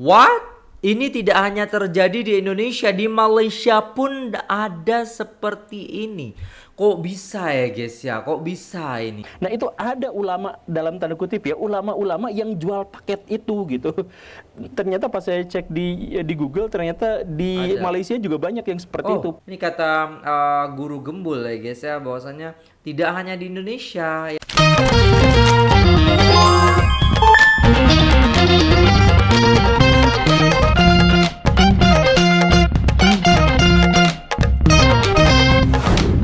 What? Ini tidak hanya terjadi di Indonesia, di Malaysia pun ada seperti ini. Kok bisa ya guys ya, kok bisa ini? Nah itu ada ulama dalam tanda kutip ya, ulama-ulama yang jual paket itu gitu. Ternyata pas saya cek di di Google, ternyata di ada. Malaysia juga banyak yang seperti oh, itu. Ini kata uh, guru gembul ya guys ya, bahwasanya tidak hanya di Indonesia. Ya.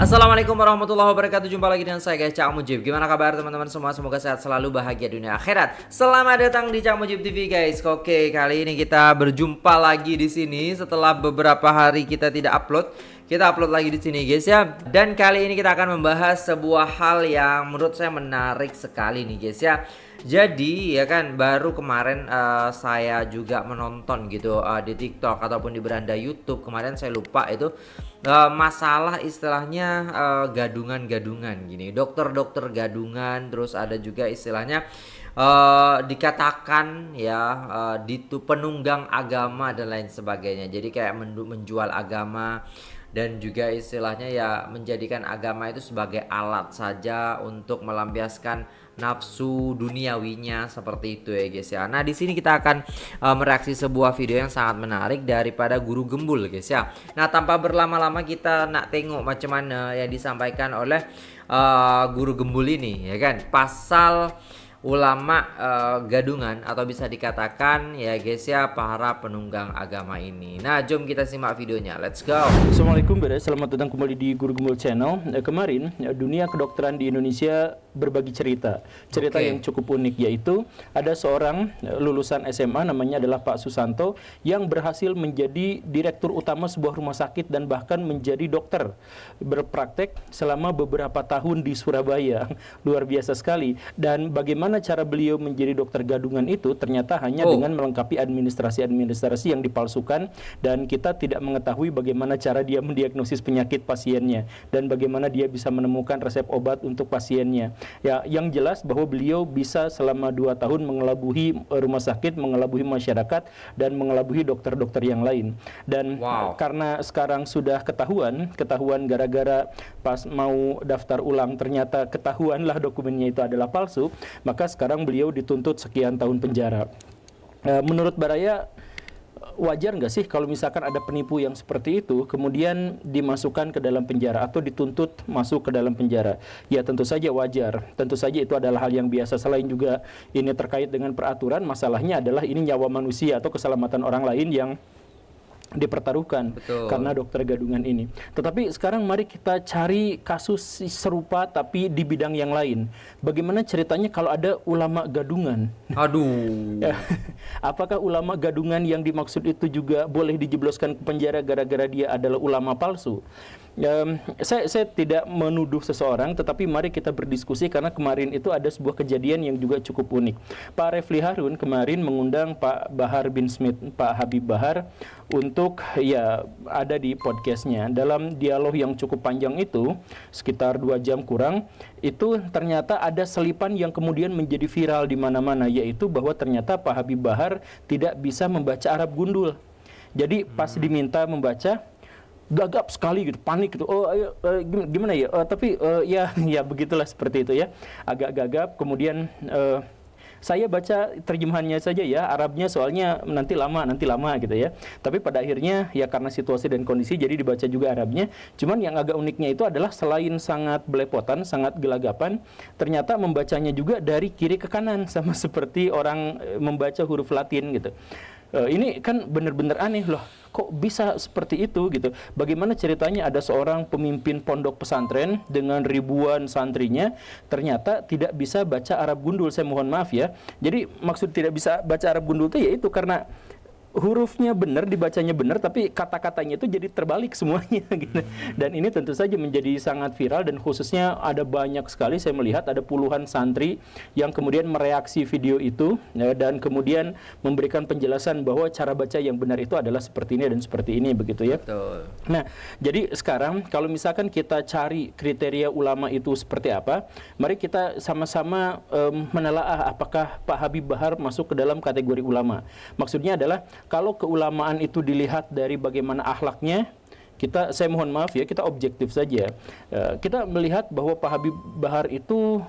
Assalamualaikum warahmatullahi wabarakatuh Jumpa lagi dengan saya guys Cak Mujib Gimana kabar teman-teman semua Semoga sehat selalu bahagia dunia akhirat Selamat datang di Cak Mujib TV guys Oke kali ini kita berjumpa lagi di sini Setelah beberapa hari kita tidak upload kita upload lagi di sini guys ya. Dan kali ini kita akan membahas sebuah hal yang menurut saya menarik sekali nih guys ya. Jadi ya kan baru kemarin uh, saya juga menonton gitu uh, di TikTok ataupun di beranda YouTube kemarin saya lupa itu uh, masalah istilahnya gadungan-gadungan uh, gini dokter-dokter gadungan terus ada juga istilahnya uh, dikatakan ya uh, ditu penunggang agama dan lain sebagainya jadi kayak menjual agama dan juga istilahnya ya menjadikan agama itu sebagai alat saja untuk melampiaskan nafsu duniawinya seperti itu ya guys ya. Nah, di sini kita akan uh, mereaksi sebuah video yang sangat menarik daripada guru gembul guys ya. Nah, tanpa berlama-lama kita nak tengok macam mana yang disampaikan oleh uh, guru gembul ini ya kan. Pasal ulama uh, gadungan atau bisa dikatakan ya guys ya para penunggang agama ini. Nah, jom kita simak videonya. Let's go. Assalamualaikum beres, selamat datang kembali di Guru Gembul Channel. Eh, kemarin eh, dunia kedokteran di Indonesia berbagi cerita. Cerita okay. yang cukup unik yaitu ada seorang eh, lulusan SMA namanya adalah Pak Susanto yang berhasil menjadi direktur utama sebuah rumah sakit dan bahkan menjadi dokter berpraktek selama beberapa tahun di Surabaya. Luar biasa sekali. Dan bagaimana cara beliau menjadi dokter gadungan itu ternyata hanya oh. dengan melengkapi administrasi-administrasi yang dipalsukan dan kita tidak mengetahui bagaimana cara dia mendiagnosis penyakit pasiennya dan bagaimana dia bisa menemukan resep obat untuk pasiennya. Ya, yang jelas bahwa beliau bisa selama dua tahun mengelabuhi eh, rumah sakit, mengelabuhi masyarakat, dan mengelabuhi dokter-dokter yang lain. Dan wow. karena sekarang sudah ketahuan, ketahuan gara-gara pas mau daftar ulang ternyata ketahuanlah dokumennya itu adalah palsu, maka sekarang beliau dituntut sekian tahun penjara eh, menurut Baraya wajar nggak sih kalau misalkan ada penipu yang seperti itu kemudian dimasukkan ke dalam penjara atau dituntut masuk ke dalam penjara? Ya tentu saja wajar. Tentu saja itu adalah hal yang biasa. Selain juga ini terkait dengan peraturan, masalahnya adalah ini nyawa manusia atau keselamatan orang lain yang dipertaruhkan Betul. karena dokter gadungan ini. Tetapi sekarang mari kita cari kasus serupa tapi di bidang yang lain. Bagaimana ceritanya kalau ada ulama gadungan? Aduh. Apakah ulama gadungan yang dimaksud itu juga boleh dijebloskan ke penjara gara-gara dia adalah ulama palsu? Um, saya, saya tidak menuduh seseorang, tetapi mari kita berdiskusi karena kemarin itu ada sebuah kejadian yang juga cukup unik. Pak Refli Harun kemarin mengundang Pak Bahar bin Smith, Pak Habib Bahar untuk untuk ya ada di podcastnya. Dalam dialog yang cukup panjang itu sekitar dua jam kurang itu ternyata ada selipan yang kemudian menjadi viral di mana-mana yaitu bahwa ternyata Pak Habib Bahar tidak bisa membaca Arab gundul. Jadi pas hmm. diminta membaca gagap sekali gitu, panik gitu. Oh, ayo, eh, gimana ya? Uh, tapi uh, ya ya begitulah seperti itu ya. Agak gagap kemudian uh, saya baca terjemahannya saja ya, Arabnya soalnya nanti lama, nanti lama gitu ya. Tapi pada akhirnya ya karena situasi dan kondisi jadi dibaca juga Arabnya. Cuman yang agak uniknya itu adalah selain sangat belepotan, sangat gelagapan, ternyata membacanya juga dari kiri ke kanan sama seperti orang eh, membaca huruf Latin gitu uh, ini kan benar-benar aneh loh kok bisa seperti itu gitu bagaimana ceritanya ada seorang pemimpin pondok pesantren dengan ribuan santrinya ternyata tidak bisa baca Arab gundul saya mohon maaf ya jadi maksud tidak bisa baca Arab gundul itu ya itu karena hurufnya benar dibacanya benar tapi kata-katanya itu jadi terbalik semuanya gitu. Dan ini tentu saja menjadi sangat viral dan khususnya ada banyak sekali saya melihat ada puluhan santri yang kemudian mereaksi video itu ya, dan kemudian memberikan penjelasan bahwa cara baca yang benar itu adalah seperti ini dan seperti ini begitu ya. Betul. Nah, jadi sekarang kalau misalkan kita cari kriteria ulama itu seperti apa, mari kita sama-sama um, menelaah apakah Pak Habib Bahar masuk ke dalam kategori ulama. Maksudnya adalah kalau keulamaan itu dilihat dari bagaimana akhlaknya, kita saya mohon maaf ya kita objektif saja. Uh, kita melihat bahwa Pak Habib Bahar itu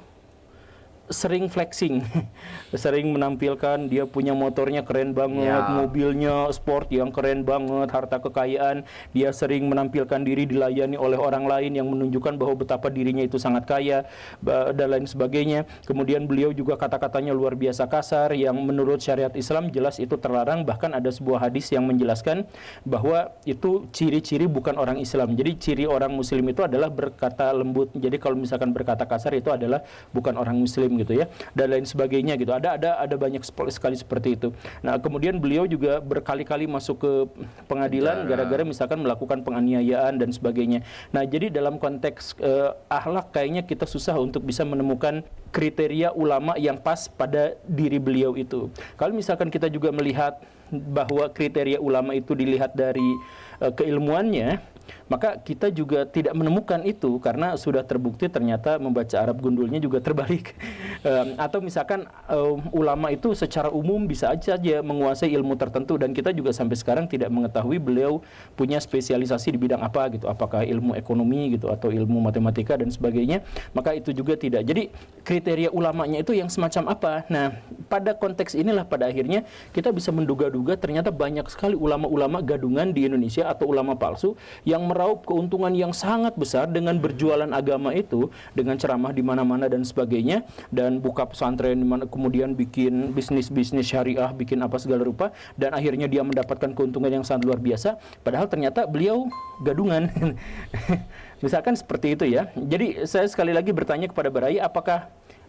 sering flexing, sering menampilkan dia punya motornya keren banget, ya. mobilnya sport yang keren banget, harta kekayaan. Dia sering menampilkan diri dilayani oleh orang lain yang menunjukkan bahwa betapa dirinya itu sangat kaya dan lain sebagainya. Kemudian beliau juga kata-katanya luar biasa kasar yang menurut syariat Islam jelas itu terlarang. Bahkan ada sebuah hadis yang menjelaskan bahwa itu ciri-ciri bukan orang Islam. Jadi ciri orang Muslim itu adalah berkata lembut. Jadi kalau misalkan berkata kasar itu adalah bukan orang Muslim gitu ya dan lain sebagainya gitu. Ada ada ada banyak sekali seperti itu. Nah, kemudian beliau juga berkali-kali masuk ke pengadilan gara-gara misalkan melakukan penganiayaan dan sebagainya. Nah, jadi dalam konteks uh, eh, ahlak kayaknya kita susah untuk bisa menemukan kriteria ulama yang pas pada diri beliau itu. Kalau misalkan kita juga melihat bahwa kriteria ulama itu dilihat dari Eh, keilmuannya maka kita juga tidak menemukan itu karena sudah terbukti ternyata membaca Arab gundulnya juga terbalik um, atau misalkan um, ulama itu secara umum bisa aja dia menguasai ilmu tertentu dan kita juga sampai sekarang tidak mengetahui beliau punya spesialisasi di bidang apa gitu apakah ilmu ekonomi gitu atau ilmu matematika dan sebagainya maka itu juga tidak jadi kriteria ulamanya itu yang semacam apa nah pada konteks inilah pada akhirnya kita bisa menduga-duga ternyata banyak sekali ulama-ulama gadungan di Indonesia atau ulama palsu yang meraup keuntungan yang sangat besar dengan berjualan agama itu dengan ceramah di mana-mana dan sebagainya dan buka pesantren dimana kemudian bikin bisnis-bisnis syariah bikin apa segala rupa dan akhirnya dia mendapatkan keuntungan yang sangat luar biasa padahal ternyata beliau gadungan misalkan seperti itu ya jadi saya sekali lagi bertanya kepada Barai apakah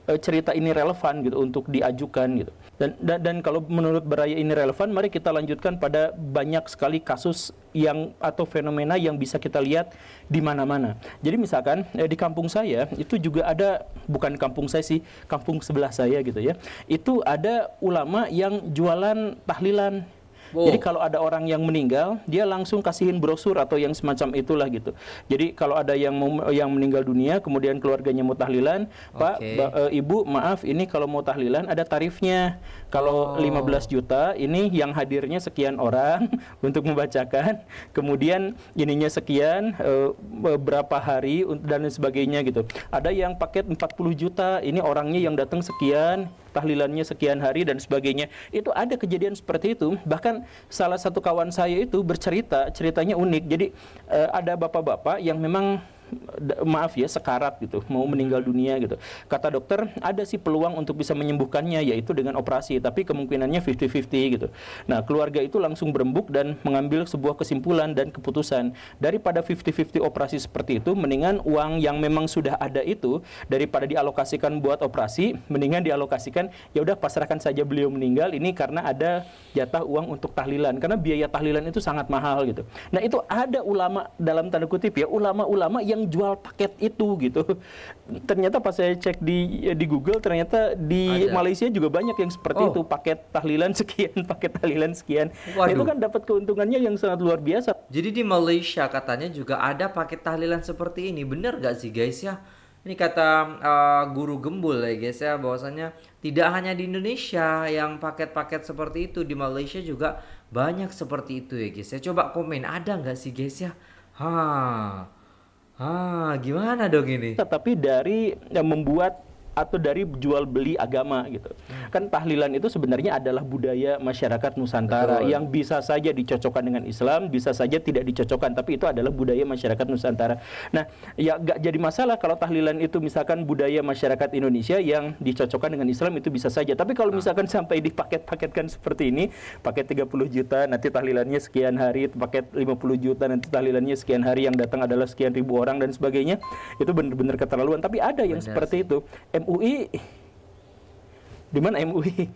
Eh, cerita ini relevan gitu untuk diajukan gitu. Dan, dan dan kalau menurut Beraya ini relevan, mari kita lanjutkan pada banyak sekali kasus yang atau fenomena yang bisa kita lihat di mana-mana. Jadi misalkan eh, di kampung saya itu juga ada bukan kampung saya sih, kampung sebelah saya gitu ya. Itu ada ulama yang jualan tahlilan Oh. Jadi kalau ada orang yang meninggal, dia langsung kasihin brosur atau yang semacam itulah gitu. Jadi kalau ada yang yang meninggal dunia, kemudian keluarganya mau tahlilan, okay. Pak, ba, e, Ibu, maaf ini kalau mau tahlilan ada tarifnya. Kalau oh. 15 juta ini yang hadirnya sekian orang untuk membacakan, kemudian ininya sekian e, berapa hari dan sebagainya gitu. Ada yang paket 40 juta, ini orangnya yang datang sekian, tahlilannya sekian hari dan sebagainya. Itu ada kejadian seperti itu. Bahkan salah satu kawan saya itu bercerita, ceritanya unik. Jadi eh, ada bapak-bapak yang memang maaf ya sekarat gitu mau meninggal dunia gitu kata dokter ada sih peluang untuk bisa menyembuhkannya yaitu dengan operasi tapi kemungkinannya 50-50 gitu nah keluarga itu langsung berembuk dan mengambil sebuah kesimpulan dan keputusan daripada 50-50 operasi seperti itu mendingan uang yang memang sudah ada itu daripada dialokasikan buat operasi mendingan dialokasikan ya udah pasrahkan saja beliau meninggal ini karena ada jatah uang untuk tahlilan karena biaya tahlilan itu sangat mahal gitu nah itu ada ulama dalam tanda kutip ya ulama-ulama yang yang jual paket itu gitu. Ternyata pas saya cek di di Google ternyata di Ada. Malaysia juga banyak yang seperti oh. itu paket tahlilan sekian, paket tahlilan sekian. Nah, Waduh. itu kan dapat keuntungannya yang sangat luar biasa. Jadi di Malaysia katanya juga ada paket tahlilan seperti ini. Bener gak sih guys ya? Ini kata uh, guru gembul ya guys ya bahwasanya tidak hanya di Indonesia yang paket-paket seperti itu di Malaysia juga banyak seperti itu ya guys ya. Coba komen ada nggak sih guys ya? Hah. Ah, gimana dong ini? Tetapi dari yang membuat atau dari jual beli agama gitu. Hmm. Kan tahlilan itu sebenarnya adalah budaya masyarakat Nusantara Betul. yang bisa saja dicocokkan dengan Islam, bisa saja tidak dicocokkan, tapi itu adalah budaya masyarakat Nusantara. Nah, ya gak jadi masalah kalau tahlilan itu misalkan budaya masyarakat Indonesia yang dicocokkan dengan Islam itu bisa saja. Tapi kalau misalkan hmm. sampai dipaket-paketkan seperti ini, paket 30 juta nanti tahlilannya sekian hari, paket 50 juta nanti tahlilannya sekian hari yang datang adalah sekian ribu orang dan sebagainya, itu benar-benar keterlaluan. Tapi ada yang Benar seperti sih. itu. M MUI di mana MUI?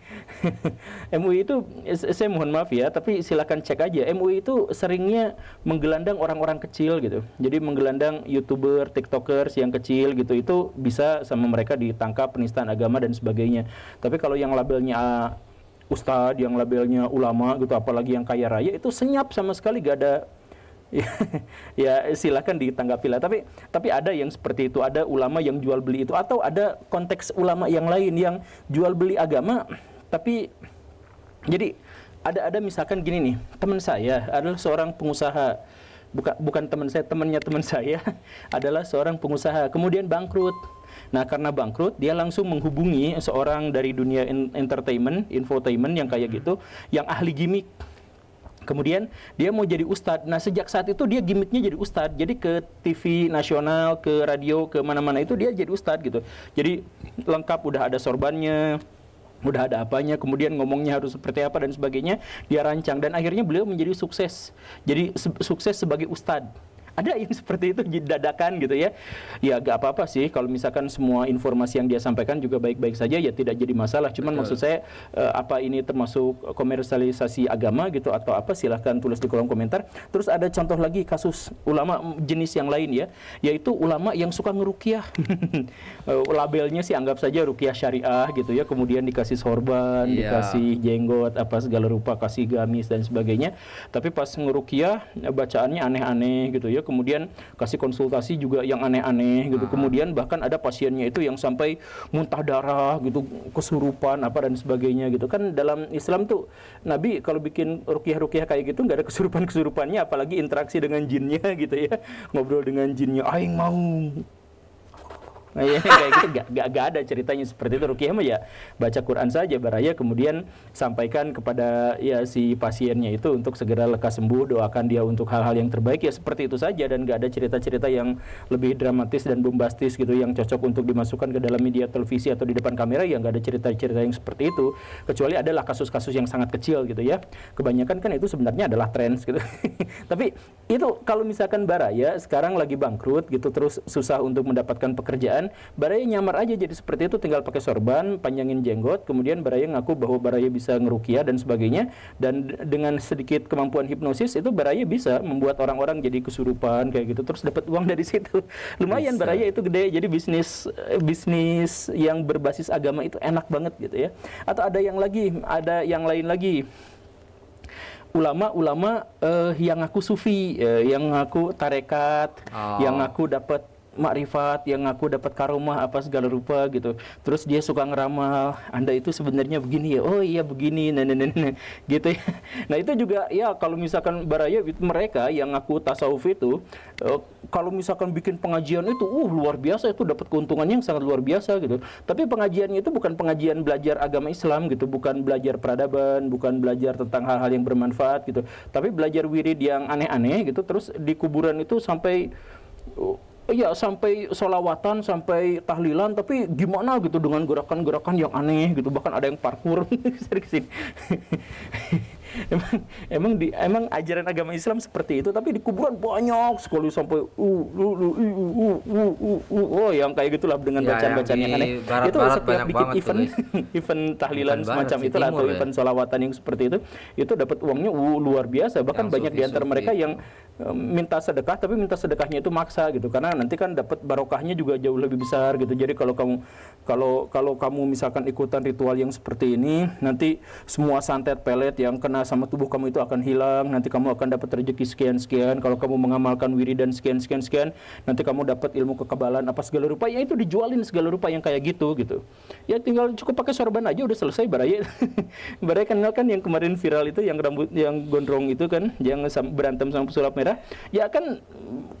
MUI itu eh, saya mohon maaf ya, tapi silakan cek aja. MUI itu seringnya menggelandang orang-orang kecil gitu. Jadi menggelandang YouTuber, TikTokers yang kecil gitu itu bisa sama mereka ditangkap penistaan agama dan sebagainya. Tapi kalau yang labelnya ustadz, yang labelnya ulama gitu apalagi yang kaya raya itu senyap sama sekali gak ada Ya, ya silakan ditanggapi lah. Tapi tapi ada yang seperti itu, ada ulama yang jual beli itu, atau ada konteks ulama yang lain yang jual beli agama, tapi jadi ada ada misalkan gini nih, teman saya adalah seorang pengusaha bukan bukan teman saya temannya teman saya adalah seorang pengusaha kemudian bangkrut nah karena bangkrut dia langsung menghubungi seorang dari dunia entertainment infotainment yang kayak gitu yang ahli gimmick Kemudian dia mau jadi ustadz. Nah sejak saat itu dia gimmicknya jadi ustadz. Jadi ke TV nasional, ke radio, ke mana-mana itu dia jadi ustadz gitu. Jadi lengkap udah ada sorbannya, udah ada apanya, kemudian ngomongnya harus seperti apa dan sebagainya. Dia rancang dan akhirnya beliau menjadi sukses. Jadi sukses sebagai ustadz ada yang seperti itu dadakan gitu ya ya gak apa-apa sih kalau misalkan semua informasi yang dia sampaikan juga baik-baik saja ya tidak jadi masalah cuman Betul. maksud saya eh, apa ini termasuk komersialisasi agama gitu atau apa silahkan tulis di kolom komentar terus ada contoh lagi kasus ulama jenis yang lain ya yaitu ulama yang suka ngerukiah eh, labelnya sih anggap saja rukiah syariah gitu ya kemudian dikasih sorban yeah. dikasih jenggot apa segala rupa kasih gamis dan sebagainya tapi pas ngerukiah bacaannya aneh-aneh gitu ya kemudian kasih konsultasi juga yang aneh-aneh gitu ah. kemudian bahkan ada pasiennya itu yang sampai muntah darah gitu kesurupan apa dan sebagainya gitu kan dalam Islam tuh Nabi kalau bikin rukiah-rukiah kayak gitu nggak ada kesurupan-kesurupannya apalagi interaksi dengan jinnya gitu ya ngobrol dengan jinnya aing mau Ya kayak gitu gak, gak, ada ceritanya seperti itu. Rukiah mah ya baca Quran saja baraya kemudian sampaikan kepada ya si pasiennya itu untuk segera lekas sembuh, doakan dia untuk hal-hal yang terbaik ya seperti itu saja dan gak ada cerita-cerita yang lebih dramatis dan bombastis gitu yang cocok untuk dimasukkan ke dalam media televisi atau di depan kamera yang gak ada cerita-cerita yang seperti itu kecuali adalah kasus-kasus yang sangat kecil gitu ya. Kebanyakan kan itu sebenarnya adalah tren gitu. Tapi itu kalau misalkan baraya sekarang lagi bangkrut gitu terus susah untuk mendapatkan pekerjaan kan Baraya nyamar aja jadi seperti itu tinggal pakai sorban, panjangin jenggot, kemudian Baraya ngaku bahwa Baraya bisa ngerukia dan sebagainya dan dengan sedikit kemampuan hipnosis itu Baraya bisa membuat orang-orang jadi kesurupan kayak gitu terus dapat uang dari situ. Lumayan bisa. Baraya itu gede jadi bisnis eh, bisnis yang berbasis agama itu enak banget gitu ya. Atau ada yang lagi, ada yang lain lagi ulama-ulama uh, yang aku sufi, uh, yang aku tarekat, oh. yang aku dapat makrifat yang aku dapat karomah apa segala rupa gitu terus dia suka ngeramal anda itu sebenarnya begini ya oh iya begini nah, nah, nah, nah. gitu ya nah itu juga ya kalau misalkan baraya mereka yang aku tasawuf itu eh, kalau misalkan bikin pengajian itu uh luar biasa itu dapat keuntungan yang sangat luar biasa gitu tapi pengajiannya itu bukan pengajian belajar agama Islam gitu bukan belajar peradaban bukan belajar tentang hal-hal yang bermanfaat gitu tapi belajar wirid yang aneh-aneh gitu terus di kuburan itu sampai uh, Iya sampai solawatan sampai tahlilan tapi gimana gitu dengan gerakan-gerakan yang aneh gitu bahkan ada yang parkur sering sini emang emang di emang ajaran agama Islam seperti itu tapi di kuburan banyak sekali sampai oh yang kayak gitulah dengan bacaan-bacaan ya, yang, aneh kan ya. itu barat, setiap bikin event event tahlilan semacam itu atau ya? event solawatan yang seperti itu itu dapat uangnya uh, luar biasa bahkan banyak diantar di antara mereka yang eh, minta sedekah tapi minta sedekahnya itu maksa gitu karena nanti kan dapat barokahnya juga jauh lebih besar gitu jadi kalau kamu kalau kalau kamu misalkan ikutan ritual yang seperti ini nanti semua santet pelet yang kena sama tubuh kamu itu akan hilang nanti kamu akan dapat rezeki sekian sekian kalau kamu mengamalkan wiri dan sekian sekian sekian nanti kamu dapat ilmu kekebalan apa segala rupa ya itu dijualin segala rupa yang kayak gitu gitu ya tinggal cukup pakai sorban aja udah selesai baraya baraya kenal kan yang kemarin viral itu yang rambut yang gondrong itu kan yang berantem sama pesulap merah ya kan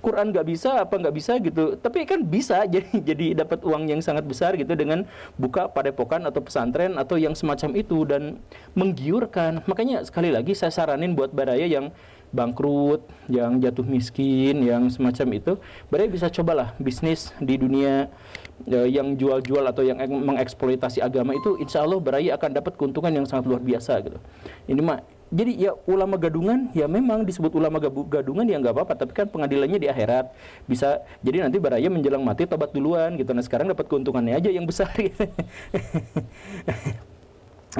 Quran nggak bisa apa nggak bisa gitu tapi kan bisa jadi jadi dapat uang yang sangat besar gitu dengan buka padepokan atau pesantren atau yang semacam itu dan menggiurkan makanya sekali lagi saya saranin buat baraya yang bangkrut, yang jatuh miskin, yang semacam itu, baraya bisa cobalah bisnis di dunia e, yang jual-jual atau yang mengeksploitasi agama itu, insya Allah baraya akan dapat keuntungan yang sangat luar biasa gitu. Ini mah jadi ya ulama gadungan ya memang disebut ulama gadungan ya nggak apa-apa tapi kan pengadilannya di akhirat bisa jadi nanti baraya menjelang mati tobat duluan gitu nah sekarang dapat keuntungannya aja yang besar gitu.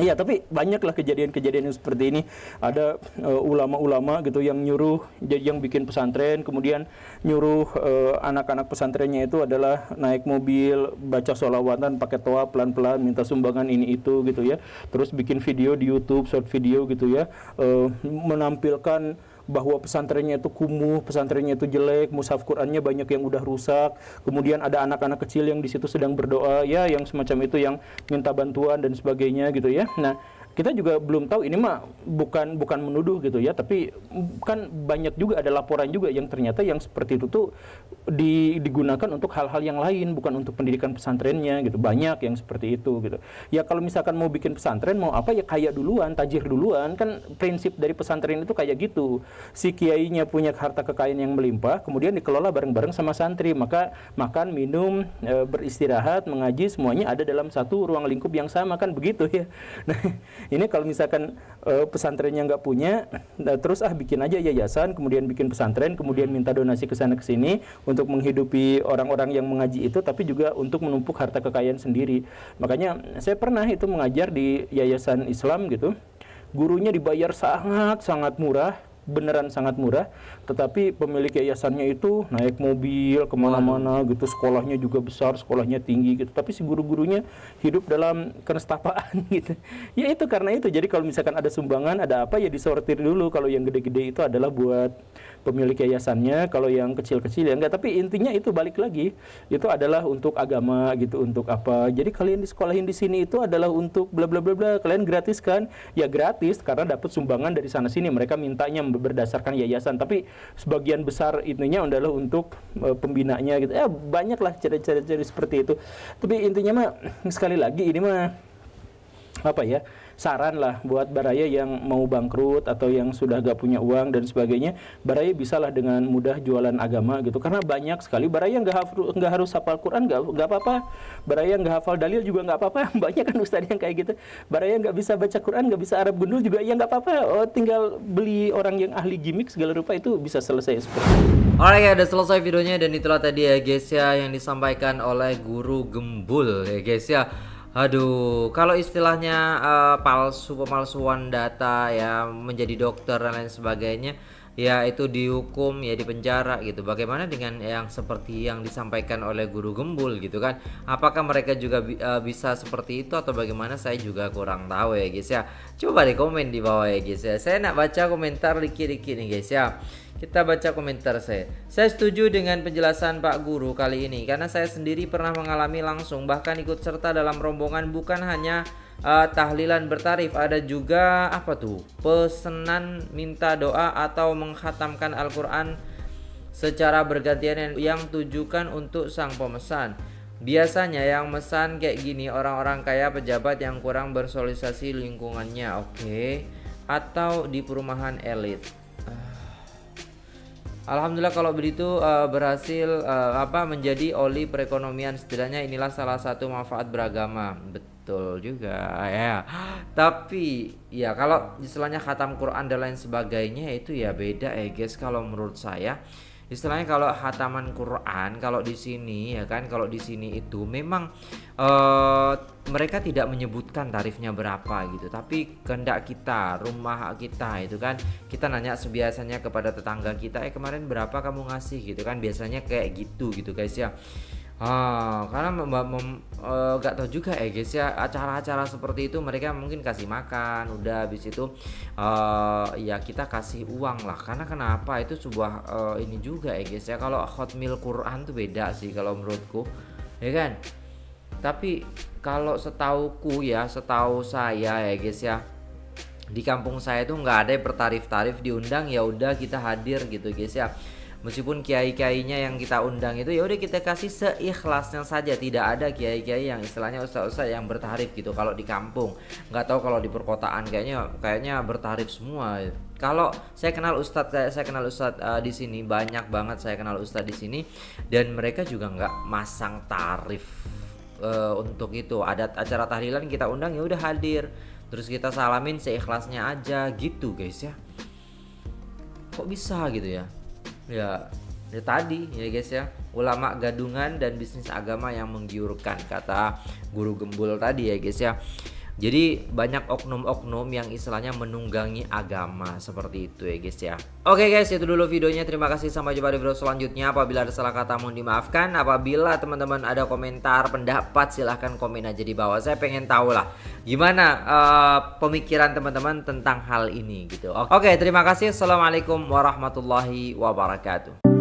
Iya, tapi banyaklah kejadian-kejadian yang seperti ini. Ada eh, ulama-ulama uh, gitu yang nyuruh, ya, yang bikin pesantren, kemudian nyuruh anak eh, anak-anak pesantrennya itu adalah naik mobil, baca sholawatan, pakai toa pelan-pelan, minta sumbangan ini itu gitu ya. Terus bikin video di YouTube, short video gitu ya, uh, menampilkan bahwa pesantrennya itu kumuh, pesantrennya itu jelek, mushaf Qurannya banyak yang udah rusak, kemudian ada anak-anak kecil yang di situ sedang berdoa, ya yang semacam itu yang minta bantuan dan sebagainya gitu ya. Nah, kita juga belum tahu ini mah bukan bukan menuduh gitu ya tapi kan banyak juga ada laporan juga yang ternyata yang seperti itu tuh di, digunakan untuk hal-hal yang lain bukan untuk pendidikan pesantrennya gitu banyak yang seperti itu gitu ya kalau misalkan mau bikin pesantren mau apa ya kayak duluan tajir duluan kan prinsip dari pesantren itu kayak gitu si kiainya punya harta kekayaan yang melimpah kemudian dikelola bareng-bareng sama santri maka makan minum eh, beristirahat mengaji semuanya ada dalam satu ruang lingkup yang sama kan begitu ya nah ini kalau misalkan uh, pesantrennya nggak punya nah, terus ah bikin aja yayasan kemudian bikin pesantren kemudian minta donasi ke sana ke sini untuk menghidupi orang-orang yang mengaji itu tapi juga untuk menumpuk harta kekayaan sendiri makanya saya pernah itu mengajar di yayasan Islam gitu gurunya dibayar sangat sangat murah beneran sangat murah tetapi pemilik yayasannya itu naik mobil kemana-mana gitu sekolahnya juga besar sekolahnya tinggi gitu tapi si guru-gurunya hidup dalam kenestapaan gitu ya itu karena itu jadi kalau misalkan ada sumbangan ada apa ya disortir dulu kalau yang gede-gede itu adalah buat pemilik yayasannya kalau yang kecil-kecil ya enggak tapi intinya itu balik lagi itu adalah untuk agama gitu untuk apa jadi kalian disekolahin di sini itu adalah untuk bla bla bla bla kalian gratis kan ya gratis karena dapat sumbangan dari sana sini mereka mintanya berdasarkan yayasan tapi sebagian besar intinya adalah untuk uh, pembinanya gitu ya banyaklah cara cara seperti itu tapi intinya mah sekali lagi ini mah apa ya saran lah buat Baraya yang mau bangkrut atau yang sudah gak punya uang dan sebagainya Baraya bisalah dengan mudah jualan agama gitu karena banyak sekali Baraya nggak harus nggak harus hafal Quran nggak nggak apa-apa Baraya nggak hafal dalil juga nggak apa-apa banyak kan ustadz yang kayak gitu Baraya nggak bisa baca Quran nggak bisa Arab gundul juga ya nggak apa-apa oh, tinggal beli orang yang ahli gimmick segala rupa itu bisa selesai seperti itu. Alright ya, udah selesai videonya dan itulah tadi ya guys ya yang disampaikan oleh guru gembul ya guys ya Aduh, kalau istilahnya uh, palsu pemalsuan data ya menjadi dokter dan lain sebagainya, ya itu dihukum ya di penjara gitu. Bagaimana dengan yang seperti yang disampaikan oleh guru gembul gitu kan? Apakah mereka juga bi uh, bisa seperti itu atau bagaimana? Saya juga kurang tahu ya guys ya. Coba di komen di bawah ya guys ya. Saya nak baca komentar dikit-dikit nih guys ya. Kita baca komentar saya. Saya setuju dengan penjelasan Pak Guru kali ini karena saya sendiri pernah mengalami langsung bahkan ikut serta dalam rombongan bukan hanya uh, tahlilan bertarif, ada juga apa tuh? pesenan minta doa atau menghatamkan Al-Qur'an secara bergantian yang tujukan untuk sang pemesan. Biasanya yang mesan kayak gini orang-orang kaya pejabat yang kurang bersosialisasi lingkungannya, oke? Okay? Atau di perumahan elit. Uh, Alhamdulillah kalau begitu uh, berhasil uh, apa menjadi oli perekonomian setidaknya inilah salah satu manfaat beragama. Betul juga ya. Tapi ya kalau istilahnya khatam Quran dan lain sebagainya itu ya beda ya guys kalau menurut saya istilahnya kalau hataman Quran kalau di sini ya kan kalau di sini itu memang uh, mereka tidak menyebutkan tarifnya berapa gitu tapi kehendak kita rumah kita itu kan kita nanya sebiasanya kepada tetangga kita eh kemarin berapa kamu ngasih gitu kan biasanya kayak gitu gitu guys ya Ah, karena mbak eh, nggak uh, tahu juga ya guys ya acara-acara seperti itu mereka mungkin kasih makan, udah habis itu uh, ya kita kasih uang lah. Karena kenapa itu sebuah uh, ini juga ya guys ya kalau hot meal Quran tuh beda sih kalau menurutku, ya kan. Tapi kalau setauku ya, setahu saya ya guys ya di kampung saya itu nggak ada yang bertarif-tarif diundang ya udah kita hadir gitu guys ya meskipun kiai-kiainya yang kita undang itu ya udah kita kasih seikhlasnya saja tidak ada kiai-kiai yang istilahnya ustaz-ustaz yang bertarif gitu kalau di kampung nggak tahu kalau di perkotaan kayaknya kayaknya bertarif semua kalau saya kenal ustadz saya, saya kenal ustadz uh, eh, di sini banyak banget saya kenal ustadz di sini dan mereka juga nggak masang tarif uh, untuk itu ada acara tahlilan kita undang ya udah hadir terus kita salamin seikhlasnya aja gitu guys ya kok bisa gitu ya ya ya tadi ya guys ya ulama gadungan dan bisnis agama yang menggiurkan kata guru gembul tadi ya guys ya jadi banyak oknum-oknum yang istilahnya menunggangi agama seperti itu ya guys ya. Oke guys, itu dulu videonya. Terima kasih sampai jumpa di video selanjutnya. Apabila ada salah kata mohon dimaafkan. Apabila teman-teman ada komentar, pendapat silahkan komen aja di bawah. Saya pengen tahu lah gimana uh, pemikiran teman-teman tentang hal ini gitu. Oke, terima kasih. Assalamualaikum warahmatullahi wabarakatuh.